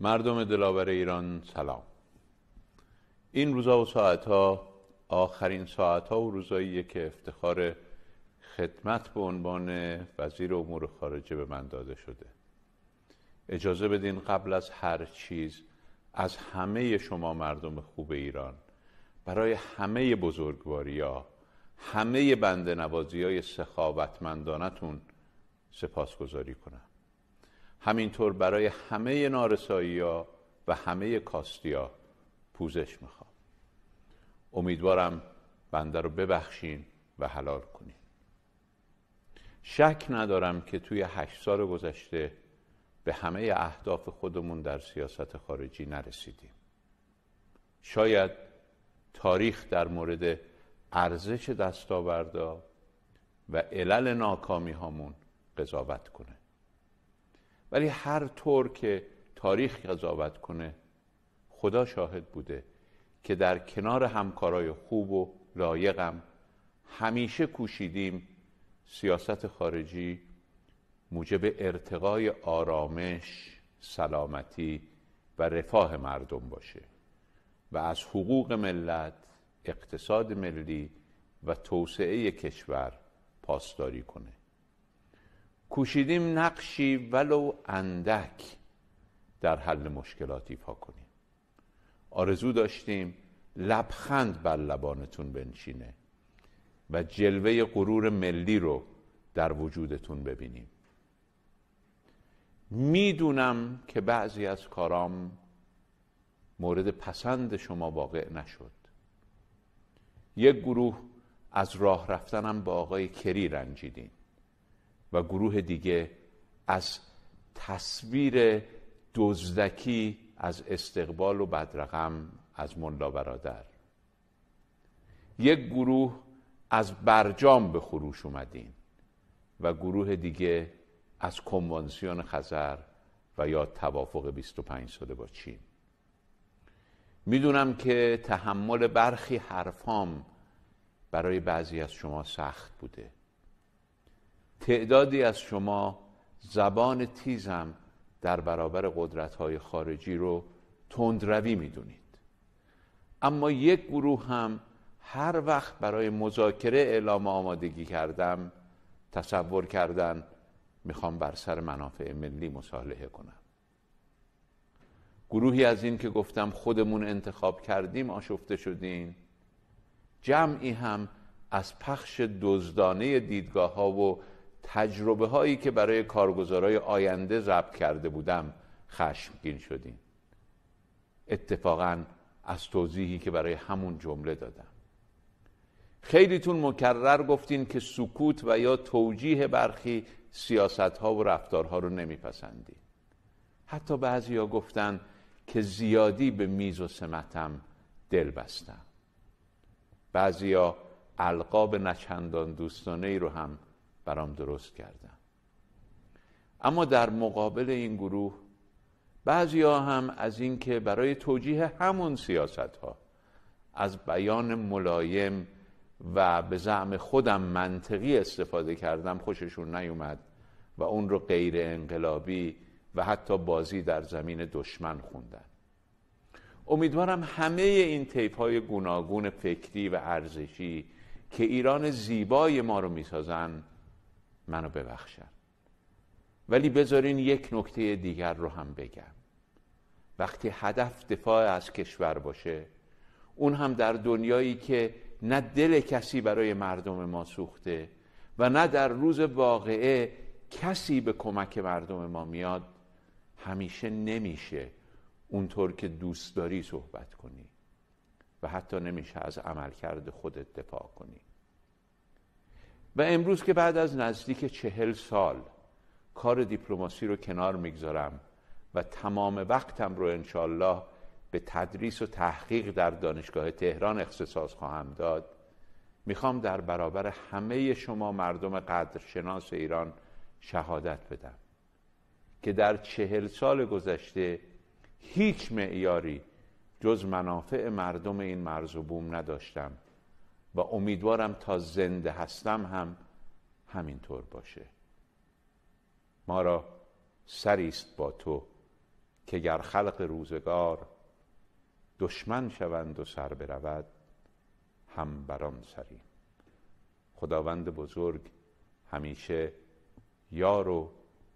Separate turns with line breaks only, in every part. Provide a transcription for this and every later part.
مردم دلاور ایران سلام این روزا و ساعتها آخرین ساعتها و روزایی که افتخار خدمت به عنوان وزیر امور خارجه به من داده شده اجازه بدین قبل از هر چیز از همه شما مردم خوب ایران برای همه بزرگواریا، همه بنده نوازی های سخاوتمندانتون سپاسگزاری کنم همینطور برای همه نارسایی ها و همه کاستیا پوزش میخوام امیدوارم بنده رو ببخشین و حلال کنین شک ندارم که توی هشت سال گذشته به همه اهداف خودمون در سیاست خارجی نرسیدیم شاید تاریخ در مورد ارزش دستاوردها و علل ناکامی هامون قضاوت کنه ولی هر طور که تاریخ قضاوت کنه خدا شاهد بوده که در کنار همکارای خوب و لایقم همیشه کوشیدیم سیاست خارجی موجب ارتقای آرامش، سلامتی و رفاه مردم باشه و از حقوق ملت، اقتصاد ملی و توسعه کشور پاسداری کنه کوشیدیم نقشی ولو اندک در حل مشکلات ایفا کنیم آرزو داشتیم لبخند بر لبانتون بنشینه و جلوه غرور ملی رو در وجودتون ببینیم میدونم که بعضی از کارام مورد پسند شما واقع نشد یک گروه از راه رفتنم با آقای کری رنجیدین و گروه دیگه از تصویر دزدکی از استقبال و بدرقم از ملا برادر یک گروه از برجام به خروش اومدین و گروه دیگه از کنوانسیون خزر و یا توافق 25 ساله با چین میدونم که تحمل برخی حرفام برای بعضی از شما سخت بوده تعدادی از شما زبان تیزم در برابر قدرت های خارجی رو تندروی میدونید اما یک گروه هم هر وقت برای مذاکره اعلام آمادگی کردم تصور کردن میخوام بر سر منافع ملی مصالحه کنم گروهی از این که گفتم خودمون انتخاب کردیم آشفته شدیم جمعی هم از پخش دزدانه دیدگاه ها و تجربه هایی که برای کارگزارای آینده ضبط کرده بودم خشمگین شدیم اتفاقا از توضیحی که برای همون جمله دادم خیلیتون مکرر گفتین که سکوت و یا توجیه برخی سیاست ها و رفتارها رو نمیپسندی. حتی ها گفتن که زیادی به میز و سمتم دل بستم بعضیا القاب نچندان دوستانه ای رو هم برام درست کردم اما در مقابل این گروه بعضی ها هم از اینکه برای توجیه همون سیاست ها از بیان ملایم و به زعم خودم منطقی استفاده کردم خوششون نیومد و اون رو غیر انقلابی و حتی بازی در زمین دشمن خوندن امیدوارم همه این تیپ های گوناگون فکری و ارزشی که ایران زیبای ما رو میسازن منو ببخشن ولی بذارین یک نکته دیگر رو هم بگم وقتی هدف دفاع از کشور باشه اون هم در دنیایی که نه دل کسی برای مردم ما سوخته و نه در روز واقعه کسی به کمک مردم ما میاد همیشه نمیشه اونطور که دوست داری صحبت کنی و حتی نمیشه از عملکرد خودت دفاع کنی و امروز که بعد از نزدیک چهل سال کار دیپلماسی رو کنار میگذارم و تمام وقتم رو انشالله به تدریس و تحقیق در دانشگاه تهران اختصاص خواهم داد میخوام در برابر همه شما مردم قدرشناس ایران شهادت بدم که در چهل سال گذشته هیچ معیاری جز منافع مردم این مرز و بوم نداشتم و امیدوارم تا زنده هستم هم همینطور باشه ما را سریست با تو که گر خلق روزگار دشمن شوند و سر برود هم بران سریم خداوند بزرگ همیشه یار و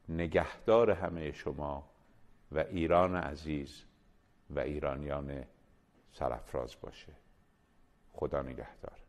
نگهدار همه شما و ایران عزیز و ایرانیان سرافراز باشه خدا نگهدار